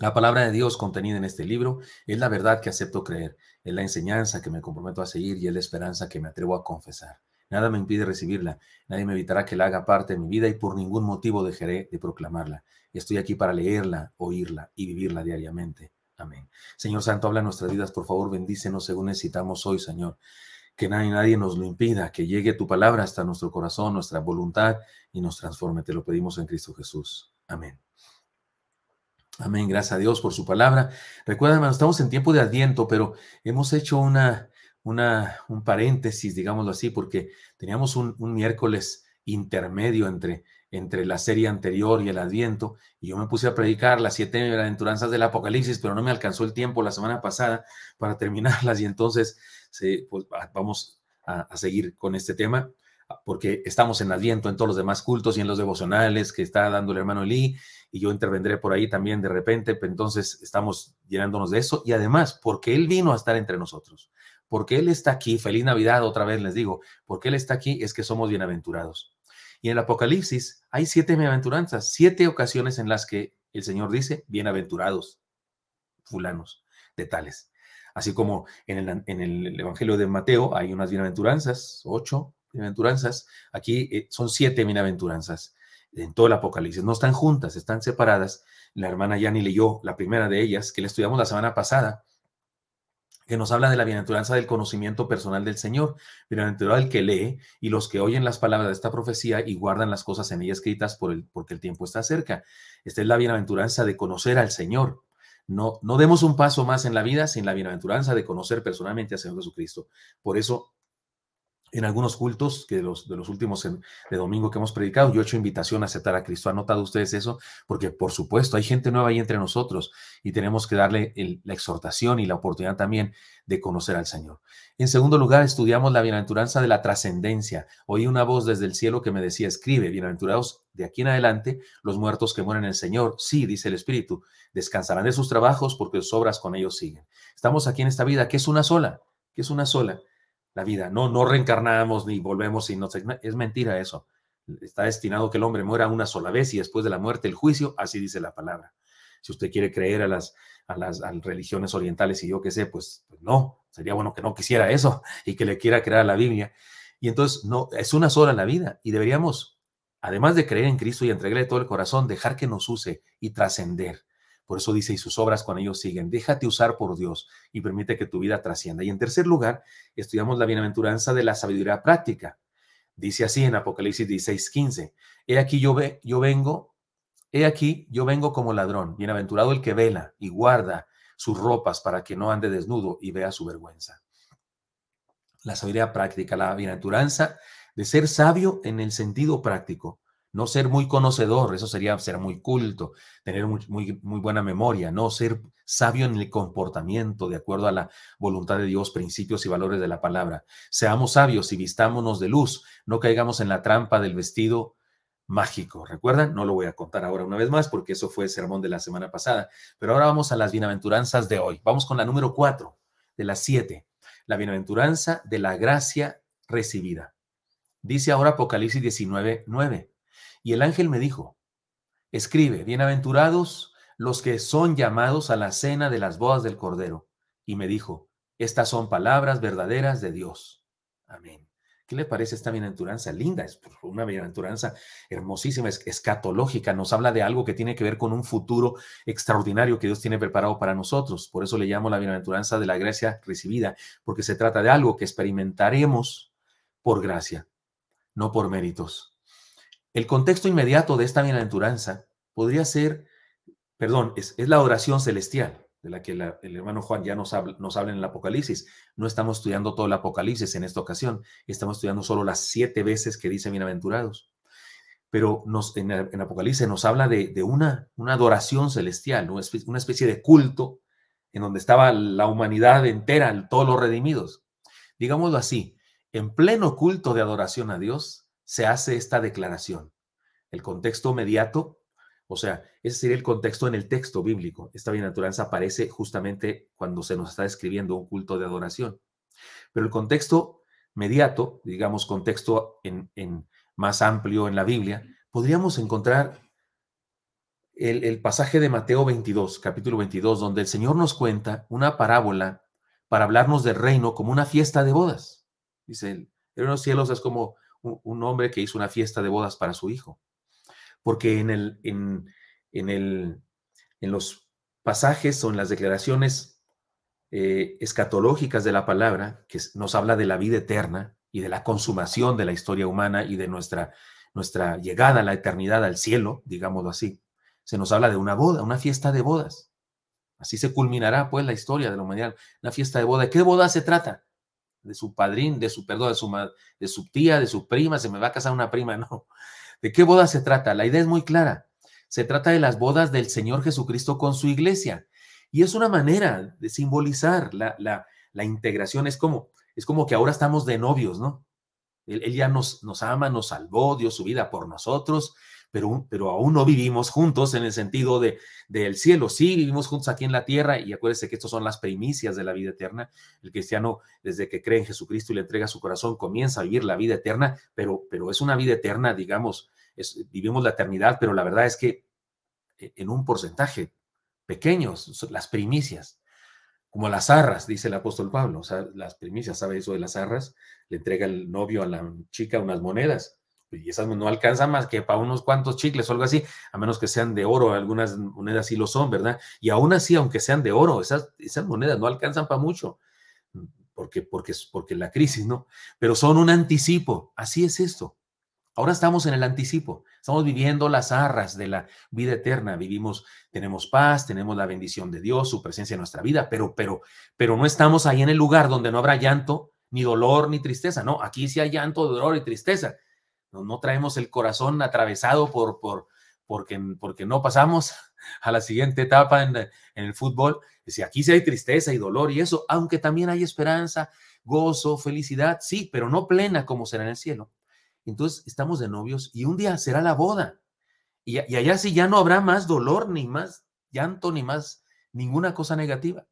La palabra de Dios contenida en este libro es la verdad que acepto creer, es la enseñanza que me comprometo a seguir y es la esperanza que me atrevo a confesar. Nada me impide recibirla, nadie me evitará que la haga parte de mi vida y por ningún motivo dejaré de proclamarla. Estoy aquí para leerla, oírla y vivirla diariamente. Amén. Señor Santo, habla nuestras vidas, por favor, bendícenos según necesitamos hoy, Señor. Que nadie, nadie nos lo impida, que llegue tu palabra hasta nuestro corazón, nuestra voluntad y nos transforme. Te lo pedimos en Cristo Jesús. Amén. Amén, gracias a Dios por su palabra. Recuerda, estamos en tiempo de adviento, pero hemos hecho una, una, un paréntesis, digámoslo así, porque teníamos un, miércoles intermedio entre, entre la serie anterior y el Adviento, y yo me puse a predicar las siete aventuranzas del Apocalipsis, pero no me alcanzó el tiempo la semana pasada para terminarlas, y entonces pues, vamos a, seguir con este tema porque estamos en Adviento en todos los demás cultos y en los devocionales que está dando el hermano Lee y yo intervendré por ahí también de repente, pues entonces estamos llenándonos de eso, y además, porque Él vino a estar entre nosotros, porque Él está aquí, feliz Navidad otra vez les digo, porque Él está aquí es que somos bienaventurados. Y en el Apocalipsis hay siete bienaventuranzas, siete ocasiones en las que el Señor dice, bienaventurados, fulanos, de tales. Así como en el Evangelio de Mateo hay unas bienaventuranzas, ocho, bienaventuranzas, aquí eh, son siete bienaventuranzas en todo el Apocalipsis. No están juntas, están separadas. La hermana Yanni leyó la primera de ellas, que la estudiamos la semana pasada, que nos habla de la bienaventuranza del conocimiento personal del Señor. Bienaventurado el que lee y los que oyen las palabras de esta profecía y guardan las cosas en ella escritas por porque el tiempo está cerca. Esta es la bienaventuranza de conocer al Señor. No, no demos un paso más en la vida sin la bienaventuranza de conocer personalmente al Señor Jesucristo. Por eso en algunos cultos que los, de los últimos de domingo que hemos predicado, yo he hecho invitación a aceptar a Cristo. ¿Han notado ustedes eso? Porque, por supuesto, hay gente nueva ahí entre nosotros y tenemos que darle la exhortación y la oportunidad también de conocer al Señor. En segundo lugar, estudiamos la bienaventuranza de la trascendencia. Oí una voz desde el cielo que me decía, escribe, bienaventurados de aquí en adelante los muertos que mueren en el Señor. Sí, dice el Espíritu, descansarán de sus trabajos porque sus obras con ellos siguen. Estamos aquí en esta vida que es una sola, que es una sola la vida. No, no reencarnamos ni volvemos y Es mentira eso. Está destinado que el hombre muera una sola vez y después de la muerte el juicio, así dice la palabra. Si usted quiere creer a las, las, religiones orientales y yo qué sé, pues, pues no, sería bueno que no quisiera eso y que le quiera creer a la Biblia. Y entonces, no, es una sola la vida y deberíamos, además de creer en Cristo y entregarle todo el corazón, dejar que nos use y trascender por eso dice, y sus obras con ellos siguen. Déjate usar por Dios y permite que tu vida trascienda. Y en tercer lugar, estudiamos la bienaventuranza de la sabiduría práctica. Dice así en Apocalipsis 16, 15. He aquí yo, ve, yo vengo, he aquí yo vengo como ladrón. Bienaventurado el que vela y guarda sus ropas para que no ande desnudo y vea su vergüenza. La sabiduría práctica, la bienaventuranza de ser sabio en el sentido práctico no ser muy conocedor, eso sería ser muy culto, tener muy, muy, buena memoria, no ser sabio en el comportamiento de acuerdo a la voluntad de Dios, principios y valores de la palabra. Seamos sabios y vistámonos de luz, no caigamos en la trampa del vestido mágico. ¿Recuerdan? No lo voy a contar ahora una vez más porque eso fue el sermón de la semana pasada, pero ahora vamos a las bienaventuranzas de hoy. Vamos con la número cuatro de las siete, la bienaventuranza de la gracia recibida. Dice ahora Apocalipsis 19, 9. Y el ángel me dijo, escribe, bienaventurados los que son llamados a la cena de las bodas del Cordero. Y me dijo, estas son palabras verdaderas de Dios. Amén. ¿Qué le parece esta bienaventuranza? Linda, es una bienaventuranza hermosísima, es escatológica, nos habla de algo que tiene que ver con un futuro extraordinario que Dios tiene preparado para nosotros. Por eso le llamo la bienaventuranza de la gracia recibida, porque se trata de algo que experimentaremos por gracia, no por méritos. El contexto inmediato de esta bienaventuranza podría ser, perdón, es, la oración celestial, de la que el hermano Juan ya nos habla, nos habla en el Apocalipsis. No estamos estudiando todo el Apocalipsis en esta ocasión, estamos estudiando solo las siete veces que dice bienaventurados. Pero en, Apocalipsis nos habla de, una, adoración celestial, una especie de culto en donde estaba la humanidad entera, todos los redimidos. Digámoslo así, en pleno culto de adoración a Dios, se hace esta declaración. El contexto mediato, o sea, ese sería el contexto en el texto bíblico. Esta bienaventuranza aparece justamente cuando se nos está describiendo un culto de adoración. Pero el contexto mediato, digamos contexto en, más amplio en la Biblia, podríamos encontrar el, el, pasaje de Mateo 22, capítulo 22, donde el Señor nos cuenta una parábola para hablarnos del reino como una fiesta de bodas. Dice, el reino de los cielos es como un hombre que hizo una fiesta de bodas para su hijo. Porque en, el, en, el, en los pasajes o en las declaraciones eh, escatológicas de la palabra, que nos habla de la vida eterna y de la consumación de la historia humana y de nuestra, nuestra llegada a la eternidad, al cielo, digámoslo así, se nos habla de una boda, una fiesta de bodas. Así se culminará pues la historia de la humanidad, una fiesta de boda. ¿De qué boda se trata? de su padrín, de su, perdón, de su, de su tía, de su prima, se me va a casar una prima, no. ¿De qué boda se trata? La idea es muy clara. Se trata de las bodas del Señor Jesucristo con su iglesia. Y es una manera de simbolizar la, la, la integración. Es como, es como que ahora estamos de novios, ¿no? Él, ya nos, nos ama, nos salvó, dio su vida por nosotros pero, aún no vivimos juntos en el sentido de, del cielo. Sí, vivimos juntos aquí en la tierra y acuérdese que estas son las primicias de la vida eterna. El cristiano, desde que cree en Jesucristo y le entrega su corazón, comienza a vivir la vida eterna, pero, pero es una vida eterna, digamos, vivimos la eternidad, pero la verdad es que e, en un porcentaje pequeño, las primicias como las arras, dice el apóstol Pablo, o sea, las primicias, ¿sabe eso de las arras? Le entrega el novio a la chica unas monedas y esas no alcanzan más que para unos cuantos chicles o algo así, a menos que sean de oro, algunas monedas sí lo son, ¿verdad? Y aún así, aunque sean de oro, esas, esas monedas no alcanzan para mucho, porque, porque, porque la crisis, ¿no? Pero son un anticipo, así es esto. Ahora estamos en el anticipo, estamos viviendo las arras de la vida eterna, vivimos, tenemos paz, tenemos la bendición de Dios, su presencia en nuestra vida, pero, pero, pero no estamos ahí en el lugar donde no habrá llanto, ni dolor, ni tristeza, no, aquí sí hay llanto, dolor y tristeza, no, traemos el corazón atravesado por, por, porque, porque no pasamos a la siguiente etapa en, el fútbol. Si aquí sí hay tristeza y dolor y eso, aunque también hay esperanza, gozo, felicidad, sí, pero no plena como será en el cielo. Entonces estamos de novios y un día será la boda. Y, y allá sí ya no habrá más dolor, ni más llanto, ni más ninguna cosa negativa.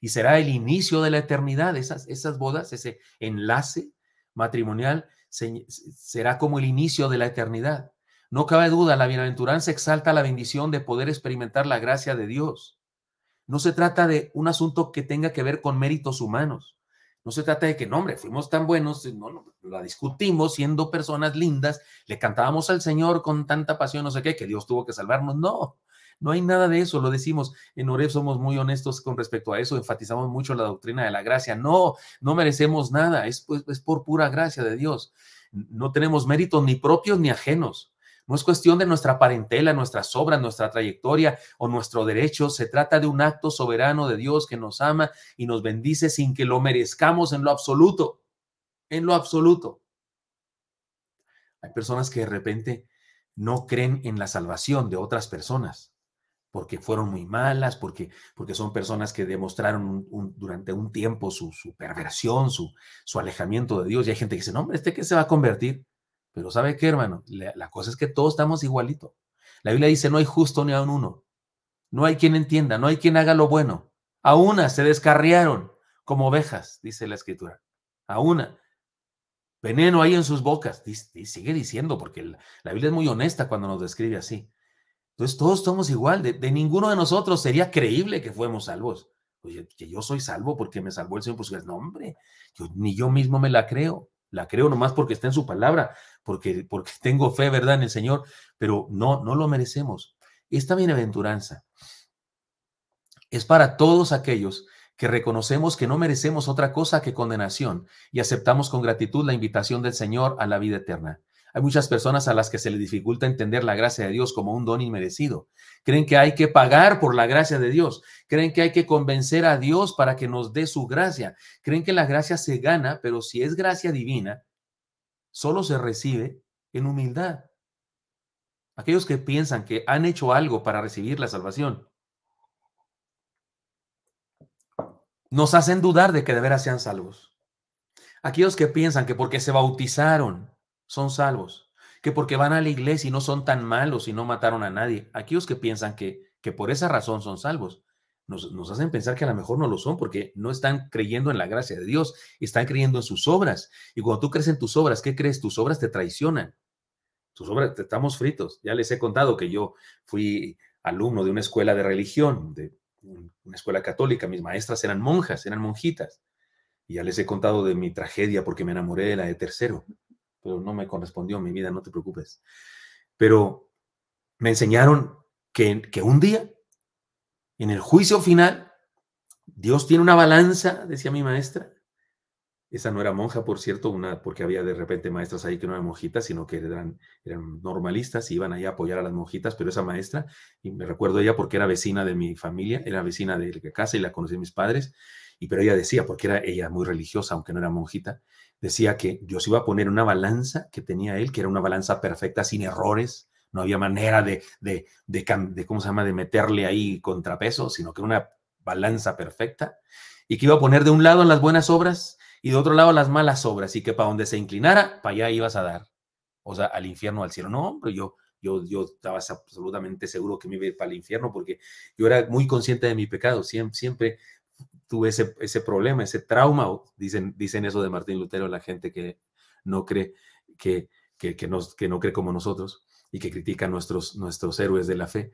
Y será el inicio de la eternidad, esas, esas bodas, ese enlace matrimonial será como el inicio de la eternidad. No cabe duda, la bienaventuranza exalta la bendición de poder experimentar la gracia de Dios. No se trata de un asunto que tenga que ver con méritos humanos. No se trata de que, no, hombre, fuimos tan buenos, no, no, la discutimos siendo personas lindas, le cantábamos al Señor con tanta pasión, no sé qué, que Dios tuvo que salvarnos. No, no hay nada de eso, lo decimos. En Oreb somos muy honestos con respecto a eso, enfatizamos mucho la doctrina de la gracia. No, no merecemos nada, es, pues, es por pura gracia de Dios. No tenemos méritos ni propios ni ajenos. No es cuestión de nuestra parentela, nuestras obras, nuestra trayectoria o nuestro derecho. Se trata de un acto soberano de Dios que nos ama y nos bendice sin que lo merezcamos en lo absoluto. En lo absoluto. Hay personas que de repente no creen en la salvación de otras personas porque fueron muy malas, porque, porque son personas que demostraron durante un tiempo su, perversión, su, su, alejamiento de Dios. Y hay gente que dice, no, hombre, ¿este qué se va a convertir? Pero ¿sabe qué, hermano? La, cosa es que todos estamos igualito. La Biblia dice, no hay justo ni a uno. No hay quien entienda, no hay quien haga lo bueno. A una se descarriaron como ovejas, dice la escritura. A una. Veneno hay en sus bocas. Y sigue diciendo, porque la Biblia es muy honesta cuando nos describe así. Entonces todos somos igual, de, ninguno de nosotros sería creíble que fuimos salvos. Pues, Oye, que yo soy salvo porque me salvó el Señor, pues no, hombre, ni yo mismo me la creo. La creo nomás porque está en su palabra, porque, porque tengo fe, ¿verdad?, en el Señor, pero no, no lo merecemos. Esta bienaventuranza es para todos aquellos que reconocemos que no merecemos otra cosa que condenación y aceptamos con gratitud la invitación del Señor a la vida eterna. Hay muchas personas a las que se les dificulta entender la gracia de Dios como un don inmerecido. Creen que hay que pagar por la gracia de Dios. Creen que hay que convencer a Dios para que nos dé su gracia. Creen que la gracia se gana, pero si es gracia divina, solo se recibe en humildad. Aquellos que piensan que han hecho algo para recibir la salvación, nos hacen dudar de que de veras sean salvos. Aquellos que piensan que porque se bautizaron, son salvos, que porque van a la iglesia y no son tan malos y no mataron a nadie, aquellos que piensan que, que por esa razón son salvos, nos, hacen pensar que a lo mejor no lo son porque no están creyendo en la gracia de Dios, están creyendo en sus obras. Y cuando tú crees en tus obras, ¿qué crees? Tus obras te traicionan. Tus obras, estamos fritos. Ya les he contado que yo fui alumno de una escuela de religión, de una escuela católica. Mis maestras eran monjas, eran monjitas. Y ya les he contado de mi tragedia porque me enamoré de la de tercero no me correspondió mi vida, no te preocupes. Pero me enseñaron que, que un día, en el juicio final, Dios tiene una balanza, decía mi maestra. Esa no era monja, por cierto, una, porque había de repente maestras ahí que no eran monjitas, sino que eran, normalistas y iban ahí a apoyar a las monjitas, pero esa maestra, y me recuerdo ella porque era vecina de mi familia, era vecina de la casa y la conocí a mis padres, y pero ella decía, porque era ella muy religiosa, aunque no era monjita, decía que Dios iba a poner una balanza que tenía él, que era una balanza perfecta, sin errores, no había manera de, de, de, ¿cómo se llama?, de meterle ahí contrapeso, sino que era una balanza perfecta, y que iba a poner de un lado las buenas obras y de otro lado las malas obras, y que para donde se inclinara, para allá ibas a dar, o sea, al infierno, al cielo. No, hombre, yo, yo, yo estaba absolutamente seguro que me iba a ir para el infierno porque yo era muy consciente de mi pecado, siempre, siempre tuve ese, problema, ese trauma, dicen, dicen eso de Martín Lutero, la gente que no cree, que, nos, que no cree como nosotros y que critica nuestros, nuestros héroes de la fe.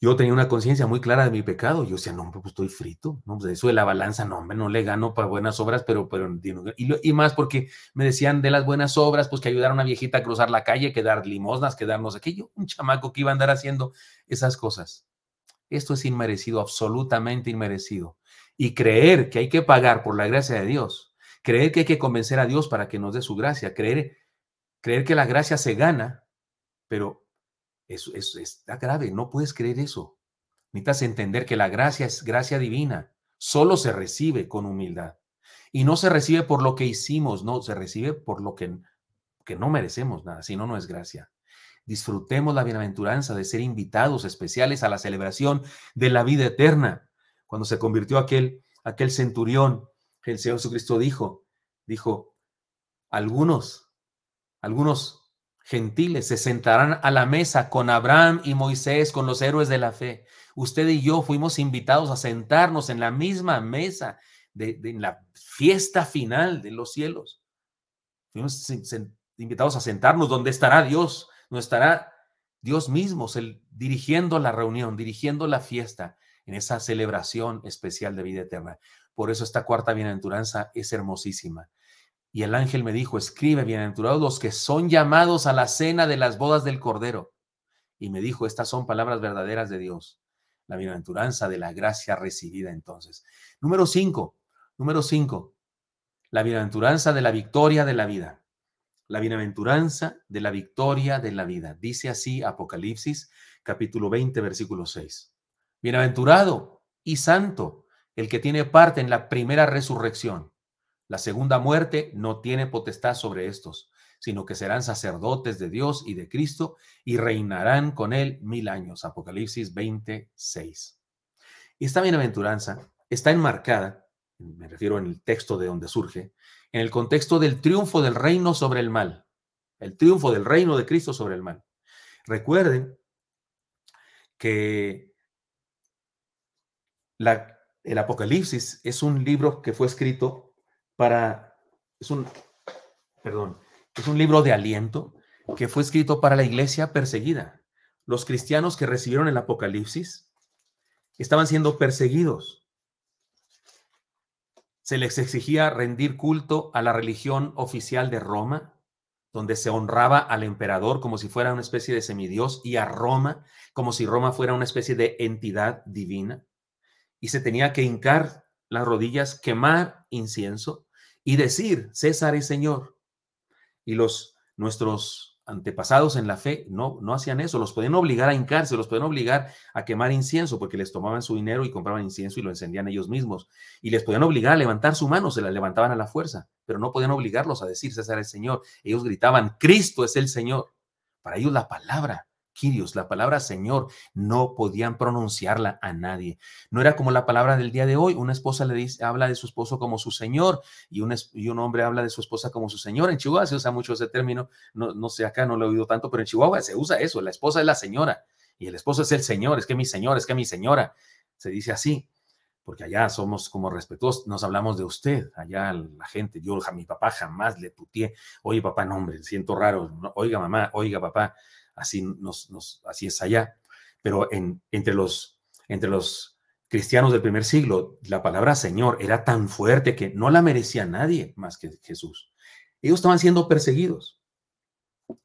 Yo tenía una conciencia muy clara de mi pecado. Yo decía, no, pues estoy frito. No, pues, eso de la balanza, no, no le gano para buenas obras, pero, pero y, y más porque me decían de las buenas obras, pues que ayudar a una viejita a cruzar la calle, que dar limosnas, que darnos aquello. Un chamaco que iba a andar haciendo esas cosas. Esto es inmerecido, absolutamente inmerecido y creer que hay que pagar por la gracia de Dios, creer que hay que convencer a Dios para que nos dé su gracia, creer, creer que la gracia se gana, pero eso, es está grave, no puedes creer eso. Necesitas entender que la gracia es gracia divina, solo se recibe con humildad. Y no se recibe por lo que hicimos, no, se recibe por lo que, que no merecemos nada, si no, no es gracia. Disfrutemos la bienaventuranza de ser invitados especiales a la celebración de la vida eterna cuando se convirtió aquel, aquel centurión, el Señor Jesucristo dijo, dijo, algunos, algunos gentiles se sentarán a la mesa con Abraham y Moisés, con los héroes de la fe. Usted y yo fuimos invitados a sentarnos en la misma mesa de, en la fiesta final de los cielos. Fuimos invitados a sentarnos donde estará Dios, no estará Dios mismo, el, dirigiendo la reunión, dirigiendo la fiesta en esa celebración especial de vida eterna. Por eso esta cuarta bienaventuranza es hermosísima. Y el ángel me dijo, escribe, bienaventurados los que son llamados a la cena de las bodas del Cordero. Y me dijo, estas son palabras verdaderas de Dios, la bienaventuranza de la gracia recibida entonces. Número cinco, número cinco, la bienaventuranza de la victoria de la vida. La bienaventuranza de la victoria de la vida. Dice así Apocalipsis capítulo 20, versículo 6. Bienaventurado y santo el que tiene parte en la primera resurrección. La segunda muerte no tiene potestad sobre estos, sino que serán sacerdotes de Dios y de Cristo y reinarán con él mil años. Apocalipsis 26. Esta bienaventuranza está enmarcada, me refiero en el texto de donde surge, en el contexto del triunfo del reino sobre el mal, el triunfo del reino de Cristo sobre el mal. Recuerden que el Apocalipsis es un libro que fue escrito para, es un, perdón, es un libro de aliento que fue escrito para la iglesia perseguida. Los cristianos que recibieron el Apocalipsis estaban siendo perseguidos. Se les exigía rendir culto a la religión oficial de Roma, donde se honraba al emperador como si fuera una especie de semidios y a Roma como si Roma fuera una especie de entidad divina y se tenía que hincar las rodillas, quemar incienso y decir, César es Señor. Y los nuestros antepasados en la fe no, no hacían eso, los podían obligar a hincarse, los podían obligar a quemar incienso porque les tomaban su dinero y compraban incienso y lo encendían ellos mismos. Y les podían obligar a levantar su mano, se la levantaban a la fuerza, pero no podían obligarlos a decir, César es Señor. Ellos gritaban, Cristo es el Señor. Para ellos la palabra Kirios, la palabra Señor, no podían pronunciarla a nadie. No era como la palabra del día de hoy. Una esposa le dice, habla de su esposo como su Señor y un, un hombre habla de su esposa como su Señor. En Chihuahua se usa mucho ese término. No, sé, acá no lo he oído tanto, pero en Chihuahua se usa eso. La esposa es la señora y el esposo es el Señor. Es que mi Señor, es que mi señora. Se dice así porque allá somos como respetuosos, nos hablamos de usted, allá la gente, yo a mi papá jamás le putié, oye papá, no hombre, siento raro, oiga mamá, oiga papá, así, nos, así es allá. Pero en, entre, los, entre los cristianos del primer siglo, la palabra Señor era tan fuerte que no la merecía nadie más que Jesús. Ellos estaban siendo perseguidos.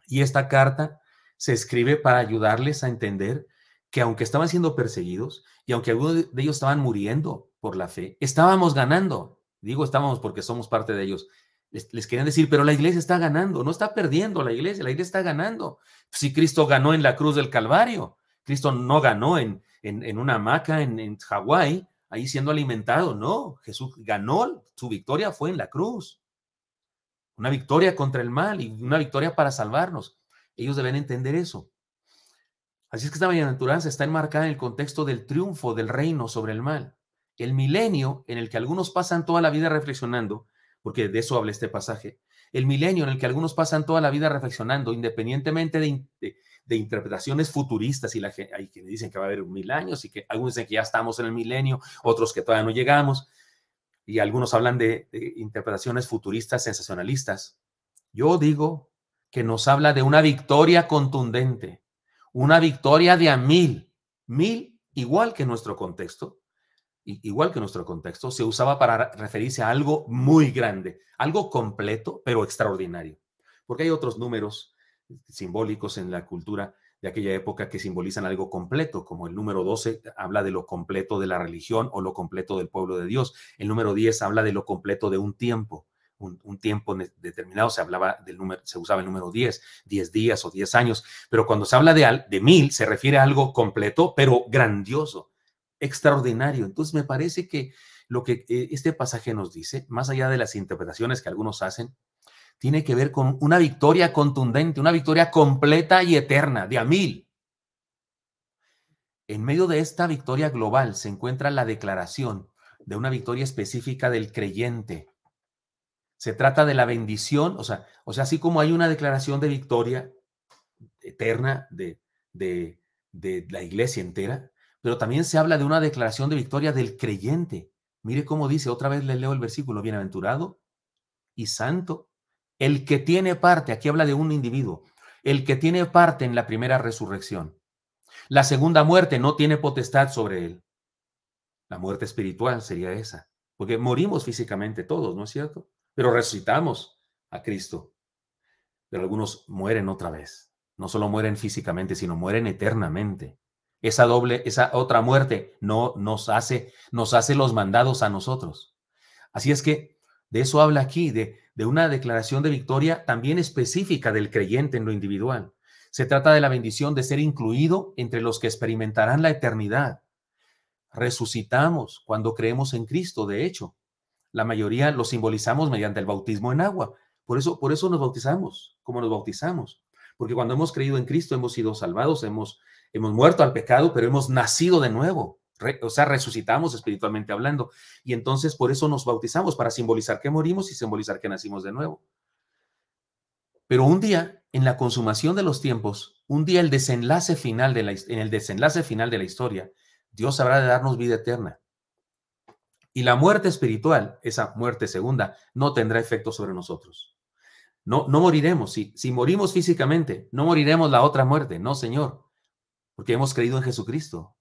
Y esta carta se escribe para ayudarles a entender que aunque estaban siendo perseguidos y aunque algunos de ellos estaban muriendo por la fe, estábamos ganando. Digo estábamos porque somos parte de ellos. Les, les, querían decir, pero la iglesia está ganando, no está perdiendo la iglesia, la iglesia está ganando. Si Cristo ganó en la cruz del Calvario, Cristo no ganó en, en, una hamaca en, en Hawái, ahí siendo alimentado, no, Jesús ganó, su victoria fue en la cruz. Una victoria contra el mal y una victoria para salvarnos. Ellos deben entender eso. Así es que esta naturaleza está enmarcada en el contexto del triunfo del reino sobre el mal. El milenio en el que algunos pasan toda la vida reflexionando, porque de eso habla este pasaje, el milenio en el que algunos pasan toda la vida reflexionando, independientemente de, interpretaciones futuristas, y la, hay quienes dicen que va a haber un mil años, y que algunos dicen que ya estamos en el milenio, otros que todavía no llegamos, y algunos hablan de, de interpretaciones futuristas, sensacionalistas. Yo digo que nos habla de una victoria contundente, una victoria de a mil, mil igual que nuestro contexto, igual que nuestro contexto, se usaba para referirse a algo muy grande, algo completo, pero extraordinario. Porque hay otros números simbólicos en la cultura de aquella época que simbolizan algo completo, como el número 12 habla de lo completo de la religión o lo completo del pueblo de Dios, el número 10 habla de lo completo de un tiempo, un, tiempo determinado, se hablaba del número, se usaba el número 10, 10 días o 10 años, pero cuando se habla de, de mil se refiere a algo completo, pero grandioso extraordinario. Entonces, me parece que lo que eh, este pasaje nos dice, más allá de las interpretaciones que algunos hacen, tiene que ver con una victoria contundente, una victoria completa y eterna, de a mil. En medio de esta victoria global se encuentra la declaración de una victoria específica del creyente. Se trata de la bendición, o sea, o sea así como hay una declaración de victoria eterna de, de, de la iglesia entera, pero también se habla de una declaración de victoria del creyente. Mire cómo dice, otra vez le leo el versículo, bienaventurado y santo. El que tiene parte, aquí habla de un individuo, el que tiene parte en la primera resurrección. La segunda muerte no tiene potestad sobre él. La muerte espiritual sería esa, porque morimos físicamente todos, ¿no es cierto? Pero resucitamos a Cristo. Pero algunos mueren otra vez. No solo mueren físicamente, sino mueren eternamente. Esa doble, esa otra muerte no nos hace, nos hace los mandados a nosotros. Así es que de eso habla aquí, de, de una declaración de victoria también específica del creyente en lo individual. Se trata de la bendición de ser incluido entre los que experimentarán la eternidad. Resucitamos cuando creemos en Cristo, de hecho. La mayoría lo simbolizamos mediante el bautismo en agua. Por eso, por eso nos bautizamos, como nos bautizamos. Porque cuando hemos creído en Cristo, hemos sido salvados, hemos hemos muerto al pecado, pero hemos nacido de nuevo. o sea, resucitamos espiritualmente hablando. Y entonces por eso nos bautizamos, para simbolizar que morimos y simbolizar que nacimos de nuevo. Pero un día, en la consumación de los tiempos, un día el desenlace final de la, en el desenlace final de la historia, Dios habrá de darnos vida eterna. Y la muerte espiritual, esa muerte segunda, no tendrá efecto sobre nosotros. No, no moriremos. si morimos físicamente, no moriremos la otra muerte. No, Señor porque hemos creído en Jesucristo.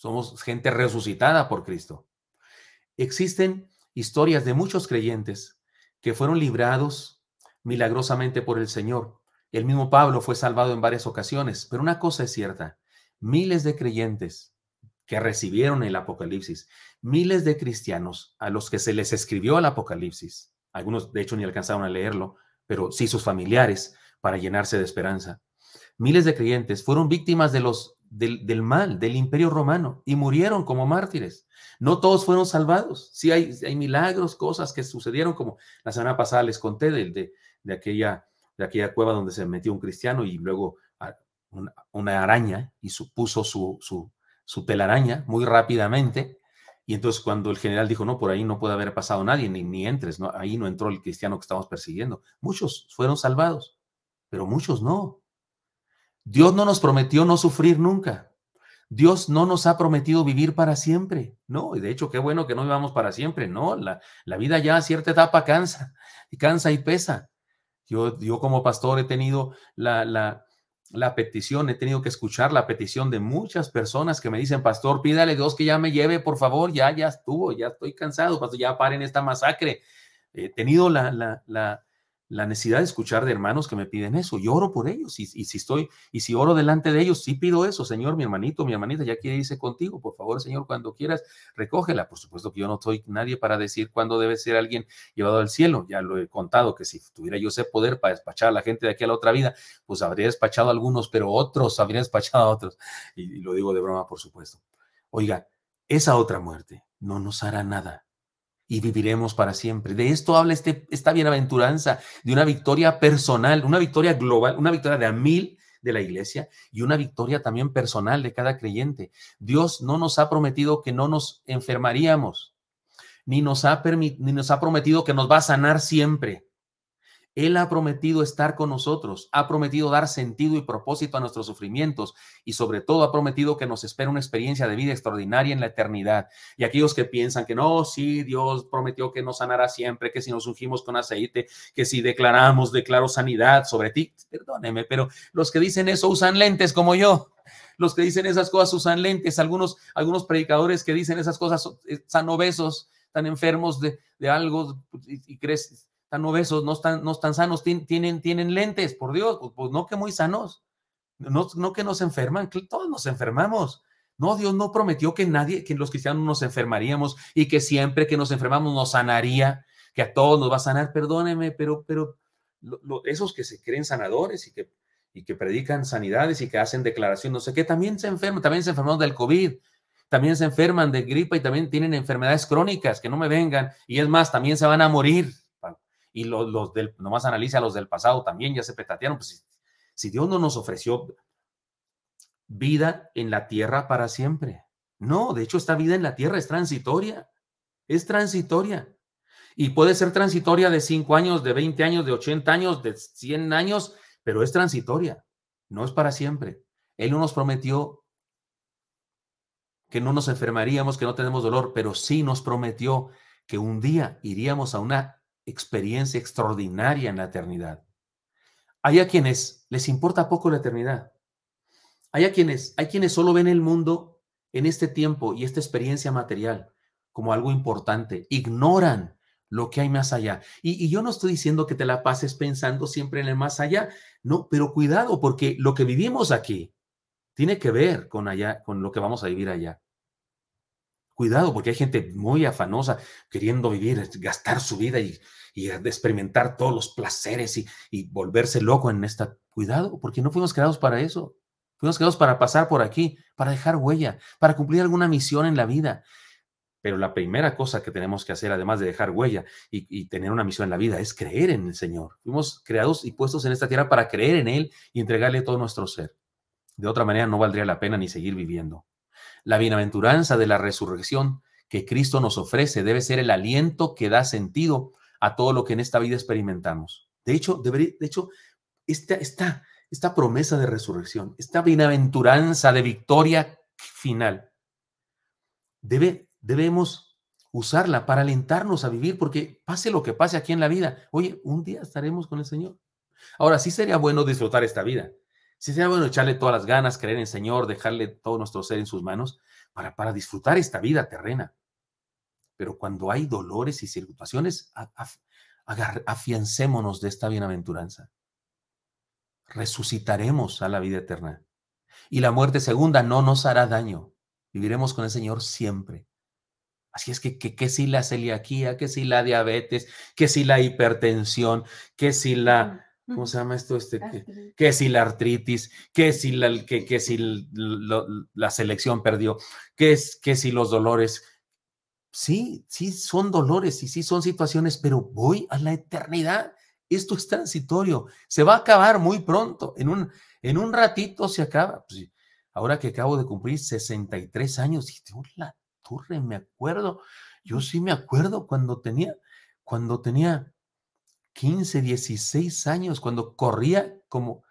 somos gente resucitada por Cristo. Existen historias de muchos creyentes que fueron librados milagrosamente por el Señor. El mismo Pablo fue salvado en varias ocasiones, pero una cosa es cierta, miles de creyentes que recibieron el Apocalipsis, miles de cristianos a los que se les escribió el Apocalipsis, algunos de hecho ni alcanzaron a leerlo, pero sí sus familiares para llenarse de esperanza. Miles de creyentes fueron víctimas de los, del, mal, del imperio romano, y murieron como mártires. No todos fueron salvados. Sí hay, milagros, cosas que sucedieron, como la semana pasada les conté de, de, aquella, de aquella cueva donde se metió un cristiano y luego ah, una, araña y supuso puso su, telaraña muy rápidamente. Y entonces cuando el general dijo, no, por ahí no puede haber pasado nadie, ni, ni entres, no, ahí no entró el cristiano que estamos persiguiendo. Muchos fueron salvados, pero muchos no. Dios no nos prometió no sufrir nunca. Dios no nos ha prometido vivir para siempre, ¿no? Y de hecho, qué bueno que no vivamos para siempre, ¿no? La, vida ya a cierta etapa cansa, y cansa y pesa. Yo, yo como pastor he tenido la, la, la petición, he tenido que escuchar la petición de muchas personas que me dicen, pastor, pídale Dios que ya me lleve, por favor, ya, ya estuvo, ya estoy cansado, pastor, ya paren esta masacre. He tenido la, la, la necesidad de escuchar de hermanos que me piden eso. Yo oro por ellos y, si estoy, y si oro delante de ellos, sí pido eso, Señor, mi hermanito, mi hermanita, ya quiere irse contigo, por favor, Señor, cuando quieras, recógela. Por supuesto que yo no soy nadie para decir cuándo debe ser alguien llevado al cielo. Ya lo he contado, que si tuviera yo ese poder para despachar a la gente de aquí a la otra vida, pues habría despachado a algunos, pero otros, habría despachado a otros. y lo digo de broma, por supuesto. Oiga, esa otra muerte no nos hará nada y viviremos para siempre. De esto habla este, esta bienaventuranza, de una victoria personal, una victoria global, una victoria de a mil de la iglesia y una victoria también personal de cada creyente. Dios no nos ha prometido que no nos enfermaríamos, ni nos ha, ni nos ha prometido que nos va a sanar siempre. Él ha prometido estar con nosotros, ha prometido dar sentido y propósito a nuestros sufrimientos y sobre todo ha prometido que nos espera una experiencia de vida extraordinaria en la eternidad. Y aquellos que piensan que no, sí, Dios prometió que nos sanará siempre, que si nos ungimos con aceite, que si declaramos, declaro sanidad sobre ti, perdóneme, pero los que dicen eso usan lentes como yo. Los que dicen esas cosas usan lentes, algunos, algunos predicadores que dicen esas cosas eh, están obesos, están enfermos de, algo pues, y, y crees, están obesos, no están, no están sanos, tienen, tienen lentes, por Dios, pues, pues, no que muy sanos, no, no que nos enferman, todos nos enfermamos. No, Dios no prometió que nadie, que los cristianos nos enfermaríamos y que siempre que nos enfermamos nos sanaría, que a todos nos va a sanar. Perdóneme, pero, pero esos que se creen sanadores y que, y que predican sanidades y que hacen declaración, no sé qué, también se enferman, también se enferman del COVID, también se enferman de gripa y también tienen enfermedades crónicas, que no me vengan. Y es más, también se van a morir y los, del, nomás analiza los del pasado también, ya se petatearon. si, pues, si Dios no nos ofreció vida en la tierra para siempre. No, de hecho esta vida en la tierra es transitoria, es transitoria. Y puede ser transitoria de 5 años, de 20 años, de 80 años, de 100 años, pero es transitoria, no es para siempre. Él no nos prometió que no nos enfermaríamos, que no tenemos dolor, pero sí nos prometió que un día iríamos a una experiencia extraordinaria en la eternidad. Hay a quienes les importa poco la eternidad. Hay a quienes, hay quienes solo ven el mundo en este tiempo y esta experiencia material como algo importante. Ignoran lo que hay más allá. Y, y, yo no estoy diciendo que te la pases pensando siempre en el más allá, no, pero cuidado porque lo que vivimos aquí tiene que ver con allá, con lo que vamos a vivir allá. Cuidado, porque hay gente muy afanosa queriendo vivir, gastar su vida y, experimentar todos los placeres y, volverse loco en esta. Cuidado, porque no fuimos creados para eso. Fuimos creados para pasar por aquí, para dejar huella, para cumplir alguna misión en la vida. Pero la primera cosa que tenemos que hacer, además de dejar huella y tener una misión en la vida, es creer en el Señor. Fuimos creados y puestos en esta tierra para creer en Él y entregarle todo nuestro ser. De otra manera, no valdría la pena ni seguir viviendo. La bienaventuranza de la resurrección que Cristo nos ofrece debe ser el aliento que da sentido a todo lo que en esta vida experimentamos. De hecho, de hecho esta, esta promesa de resurrección, esta bienaventuranza de victoria final, debe, debemos usarla para alentarnos a vivir, porque pase lo que pase aquí en la vida, oye, un día estaremos con el Señor. Ahora, sí sería bueno disfrutar esta vida, si sea bueno echarle todas las ganas, creer en el Señor, dejarle todo nuestro ser en sus manos para, para disfrutar esta vida terrena. Pero cuando hay dolores y circunstancias, afiancémonos de esta bienaventuranza. Resucitaremos a la vida eterna. Y la muerte segunda no nos hará daño. Viviremos con el Señor siempre. Así es que, qué que, si la celiaquía, que si la diabetes, que si la hipertensión, que si la mm. ¿cómo se llama esto? Este, que, si la artritis, que si la, que, que si la, selección perdió, que, es, que si los dolores. Sí, sí son dolores y sí son situaciones, pero voy a la eternidad. Esto es transitorio, se va a acabar muy pronto, en un, en un ratito se acaba. Pues ahora que acabo de cumplir 63 años, y la torre, me acuerdo, yo sí me acuerdo cuando tenía, cuando tenía 15, 16 años, cuando corría como,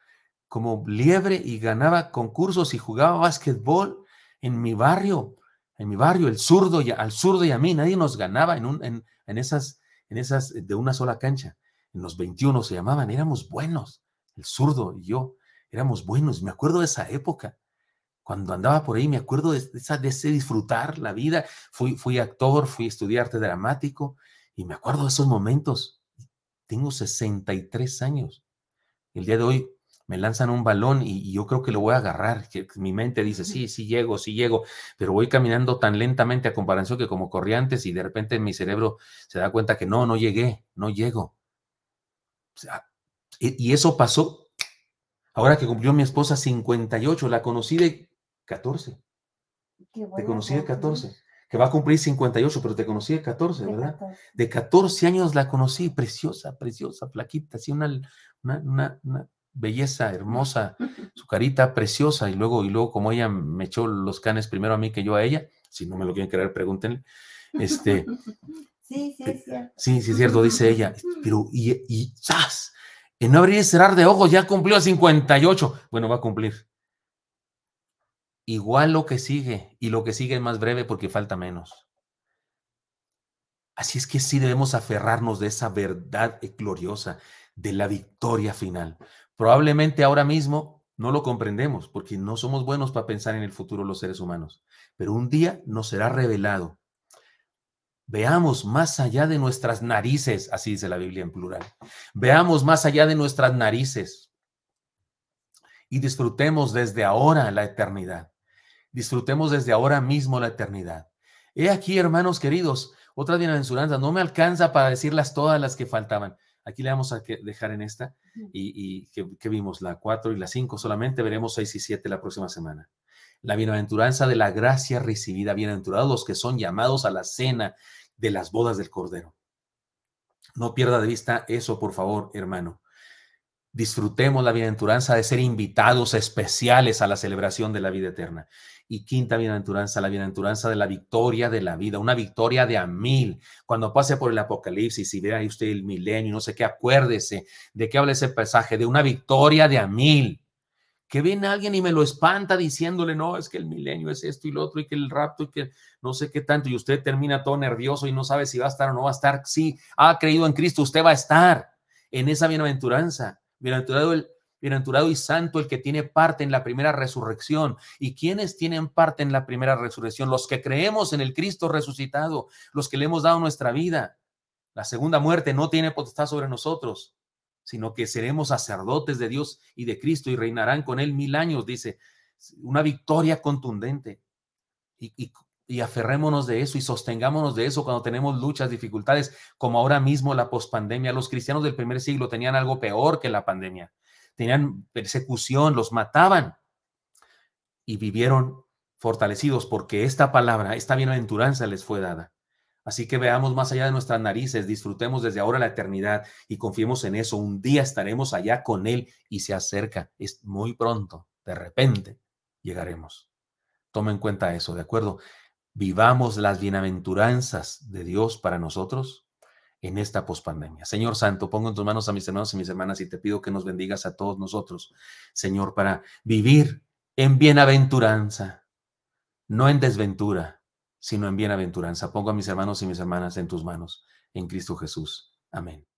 como liebre y ganaba concursos y jugaba básquetbol en mi barrio, en mi barrio, el zurdo y al zurdo y a mí, nadie nos ganaba en, un, en, en, esas, en esas eh, de una sola cancha. En los 21 se llamaban, éramos buenos, el zurdo y yo, éramos buenos. Me acuerdo de esa época, cuando andaba por ahí, me acuerdo de, esa, de ese disfrutar la vida. Fui, fui actor, fui estudiar arte dramático y me acuerdo de esos momentos. Tengo 63 años. El día de hoy me lanzan un balón y, yo creo que lo voy a agarrar. Que mi mente dice, sí, sí llego, sí llego, pero voy caminando tan lentamente a comparación que como corría antes y de repente mi cerebro se da cuenta que no, no llegué, no llego. y eso pasó ahora que cumplió mi esposa 58, la conocí de 14. Te conocí de 14 que va a cumplir 58, pero te conocí de 14, ¿verdad? De 14 años la conocí, preciosa, preciosa, plaquita así una, una, belleza hermosa, su carita preciosa, y luego, y luego como ella me echó los canes primero a mí que yo a ella, si no me lo quieren creer, pregúntenle. Este, sí, sí, sí, cierto. Sí, sí, es cierto, dice ella. Pero, y, y En no abrir y cerrar de ojos ya cumplió a 58. Bueno, va a cumplir igual lo que sigue y lo que sigue es más breve porque falta menos. Así es que sí debemos aferrarnos de esa verdad eh, gloriosa, de la victoria final. Probablemente ahora mismo no lo comprendemos porque no somos buenos para pensar en el futuro los seres humanos, pero un día nos será revelado. Veamos más allá de nuestras narices, así dice la Biblia en plural. Veamos más allá de nuestras narices y disfrutemos desde ahora la eternidad. Disfrutemos desde ahora mismo la eternidad. He aquí, hermanos queridos, otra bienaventuranza. No me alcanza para decirlas todas las que faltaban. Aquí le vamos a dejar en esta y, que, vimos la 4 y la 5 solamente. Veremos 6 y 7 la próxima semana. La bienaventuranza de la gracia recibida. Bienaventurados los que son llamados a la cena de las bodas del Cordero. No pierda de vista eso, por favor, hermano disfrutemos la bienaventuranza de ser invitados especiales a la celebración de la vida eterna. Y quinta bienaventuranza, la bienaventuranza de la victoria de la vida, una victoria de a mil. Cuando pase por el Apocalipsis y vea ahí usted el milenio, no sé qué, acuérdese de qué habla ese pasaje, de una victoria de a mil. Que viene alguien y me lo espanta diciéndole, no, es que el milenio es esto y lo otro, y que el rapto, y que no sé qué tanto, y usted termina todo nervioso y no sabe si va a estar o no va a estar. Sí, ha creído en Cristo, usted va a estar en esa bienaventuranza Bienaventurado, el, bienaventurado y santo el que tiene parte en la primera resurrección. ¿Y quienes tienen parte en la primera resurrección? Los que creemos en el Cristo resucitado, los que le hemos dado nuestra vida. La segunda muerte no tiene potestad sobre nosotros, sino que seremos sacerdotes de Dios y de Cristo y reinarán con él mil años, dice. Una victoria contundente. Y, y y aferrémonos de eso y sostengámonos de eso cuando tenemos luchas, dificultades, como ahora mismo la pospandemia. Los cristianos del primer siglo tenían algo peor que la pandemia. Tenían persecución, los mataban y vivieron fortalecidos porque esta palabra, esta bienaventuranza les fue dada. Así que veamos más allá de nuestras narices, disfrutemos desde ahora la eternidad y confiemos en eso. Un día estaremos allá con Él y se acerca. Es muy pronto, de repente, llegaremos. Toma en cuenta eso, ¿de acuerdo? vivamos las bienaventuranzas de Dios para nosotros en esta pospandemia. Señor Santo, pongo en tus manos a mis hermanos y mis hermanas y te pido que nos bendigas a todos nosotros, Señor, para vivir en bienaventuranza, no en desventura, sino en bienaventuranza. Pongo a mis hermanos y mis hermanas en tus manos, en Cristo Jesús. Amén.